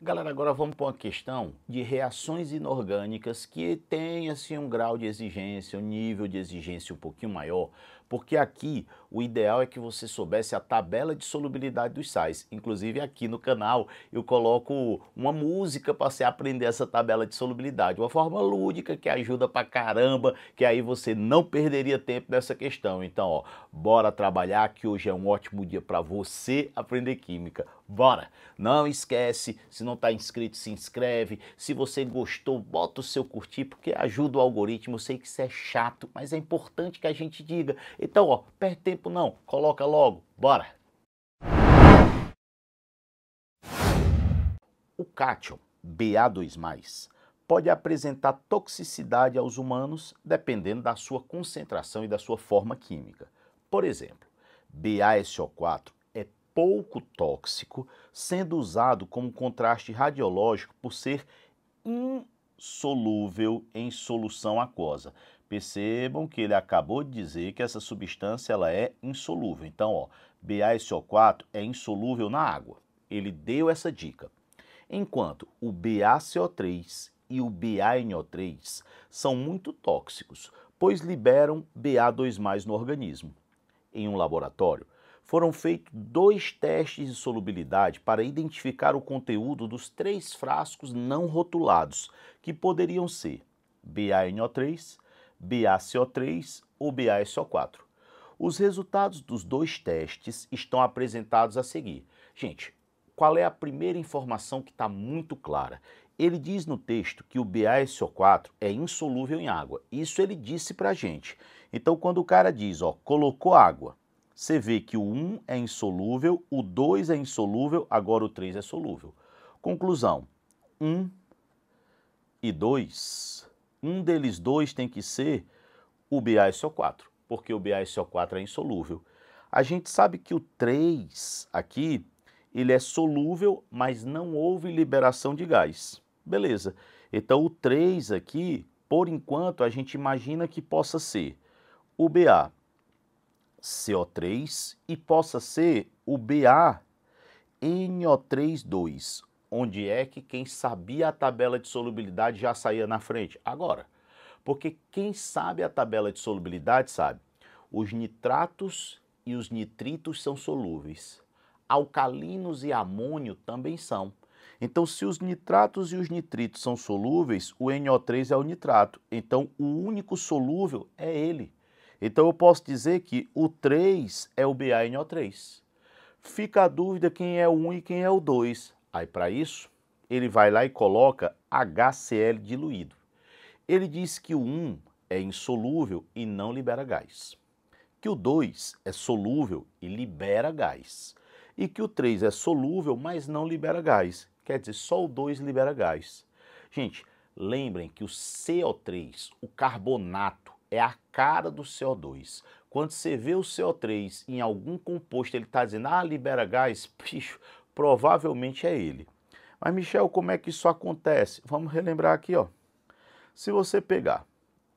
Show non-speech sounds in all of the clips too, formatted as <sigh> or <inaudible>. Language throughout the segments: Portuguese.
Galera, agora vamos para uma questão de reações inorgânicas que tem assim um grau de exigência, um nível de exigência um pouquinho maior, porque aqui o ideal é que você soubesse a tabela de solubilidade dos sais. Inclusive aqui no canal eu coloco uma música para você aprender essa tabela de solubilidade, uma forma lúdica que ajuda pra caramba, que aí você não perderia tempo nessa questão. Então, ó, bora trabalhar que hoje é um ótimo dia para você aprender química. Bora! Não esquece, se não está inscrito, se inscreve. Se você gostou, bota o seu curtir, porque ajuda o algoritmo. Eu sei que isso é chato, mas é importante que a gente diga. Então, ó, perde tempo não, coloca logo, bora! O cátion BA2+, pode apresentar toxicidade aos humanos dependendo da sua concentração e da sua forma química. Por exemplo, BaSO4 é pouco tóxico, sendo usado como contraste radiológico por ser in solúvel em solução aquosa. Percebam que ele acabou de dizer que essa substância ela é insolúvel. Então, ó, BaSO4 é insolúvel na água. Ele deu essa dica. Enquanto o BaCO3 e o BaNO3 são muito tóxicos, pois liberam Ba2+ no organismo. Em um laboratório, foram feitos dois testes de solubilidade para identificar o conteúdo dos três frascos não rotulados, que poderiam ser BaNO3, BaCO3 ou BaSO4. Os resultados dos dois testes estão apresentados a seguir. Gente, qual é a primeira informação que está muito clara? Ele diz no texto que o BaSO4 é insolúvel em água. Isso ele disse para gente. Então, quando o cara diz, ó, colocou água, você vê que o 1 é insolúvel, o 2 é insolúvel, agora o 3 é solúvel. Conclusão: 1 e 2, um deles dois tem que ser o BaSO4, porque o BaSO4 é insolúvel. A gente sabe que o 3 aqui, ele é solúvel, mas não houve liberação de gás. Beleza. Então o 3 aqui, por enquanto, a gente imagina que possa ser o Ba CO3 e possa ser o bano 2 onde é que quem sabia a tabela de solubilidade já saía na frente. Agora, porque quem sabe a tabela de solubilidade sabe, os nitratos e os nitritos são solúveis. Alcalinos e amônio também são. Então, se os nitratos e os nitritos são solúveis, o NO3 é o nitrato. Então, o único solúvel é ele. Então eu posso dizer que o 3 é o BaNO3. Fica a dúvida quem é o 1 e quem é o 2. Aí para isso, ele vai lá e coloca HCl diluído. Ele diz que o 1 é insolúvel e não libera gás. Que o 2 é solúvel e libera gás. E que o 3 é solúvel, mas não libera gás. Quer dizer, só o 2 libera gás. Gente, lembrem que o CO3, o carbonato, é a cara do CO2. Quando você vê o CO3 em algum composto, ele está dizendo, ah, libera gás, <laughs> bicho, provavelmente é ele. Mas, Michel, como é que isso acontece? Vamos relembrar aqui, ó. Se você pegar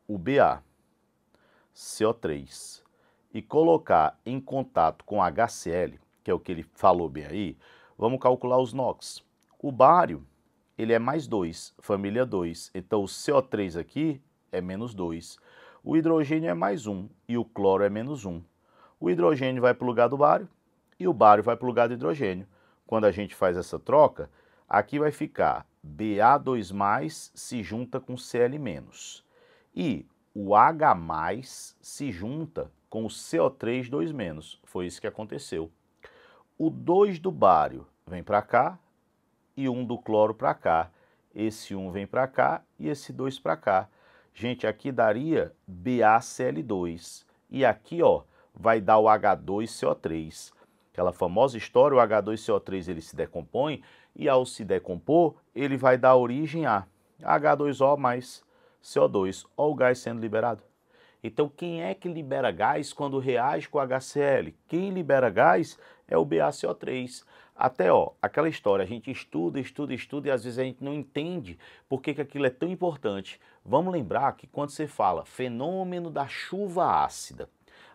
o BA, CO3, e colocar em contato com HCl, que é o que ele falou bem aí, vamos calcular os NOx. O bário, ele é mais 2, família 2. Então, o CO3 aqui é menos 2. O hidrogênio é mais um e o cloro é menos um. O hidrogênio vai para o lugar do bário e o bário vai para o lugar do hidrogênio. Quando a gente faz essa troca, aqui vai ficar Ba2 se junta com Cl- e o H se junta com o CO3 Foi isso que aconteceu. O 2 do bário vem para cá e um do cloro para cá. Esse 1 um vem para cá e esse 2 para cá. Gente, aqui daria BaCl2. E aqui, ó, vai dar o H2CO3. Aquela famosa história, o H2CO3 ele se decompõe e ao se decompor, ele vai dar origem a H2O mais CO2, ou o gás sendo liberado. Então, quem é que libera gás quando reage com o HCl? Quem libera gás é o BaCO3. Até ó, aquela história, a gente estuda, estuda, estuda e às vezes a gente não entende por que, que aquilo é tão importante. Vamos lembrar que quando você fala fenômeno da chuva ácida,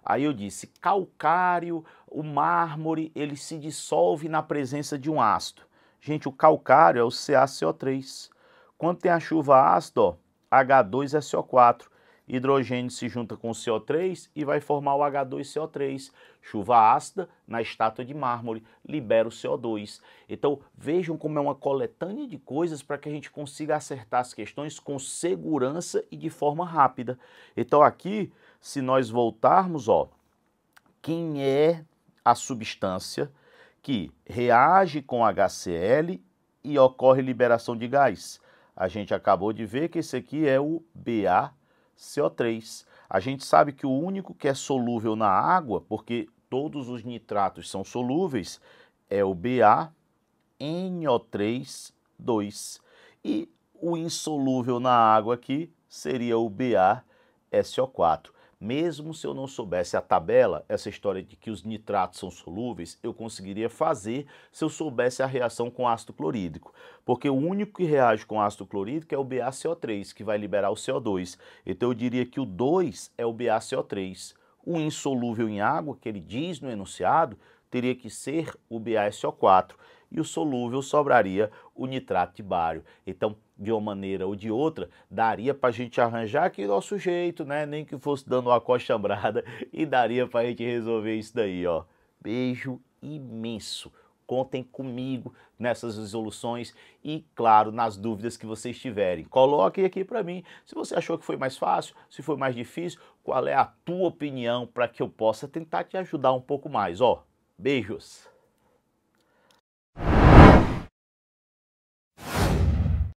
Aí eu disse: calcário, o mármore, ele se dissolve na presença de um ácido. Gente, o calcário é o CaCO3. Quando tem a chuva ácida, ó, H2SO4 hidrogênio se junta com o CO3 e vai formar o H2CO3. Chuva ácida na estátua de mármore libera o CO2. Então vejam como é uma coletânea de coisas para que a gente consiga acertar as questões com segurança e de forma rápida. Então aqui, se nós voltarmos, ó, quem é a substância que reage com HCl e ocorre liberação de gás? A gente acabou de ver que esse aqui é o BA CO3. A gente sabe que o único que é solúvel na água, porque todos os nitratos são solúveis, é o BaNO3,2. E o insolúvel na água aqui seria o BaSO4. Mesmo se eu não soubesse a tabela, essa história de que os nitratos são solúveis, eu conseguiria fazer se eu soubesse a reação com ácido clorídrico. Porque o único que reage com ácido clorídrico é o BaCO3, que vai liberar o CO2. Então eu diria que o 2 é o BaCO3. O insolúvel em água, que ele diz no enunciado, teria que ser o BaSO4 e o solúvel sobraria o nitrato de bário. Então, de uma maneira ou de outra, daria para a gente arranjar aqui nosso jeito, né? Nem que fosse dando uma coxambrada <laughs> e daria para a gente resolver isso daí, ó. Beijo imenso. Contem comigo nessas resoluções e, claro, nas dúvidas que vocês tiverem. Coloquem aqui para mim se você achou que foi mais fácil, se foi mais difícil, qual é a tua opinião para que eu possa tentar te ajudar um pouco mais, ó. Beijos.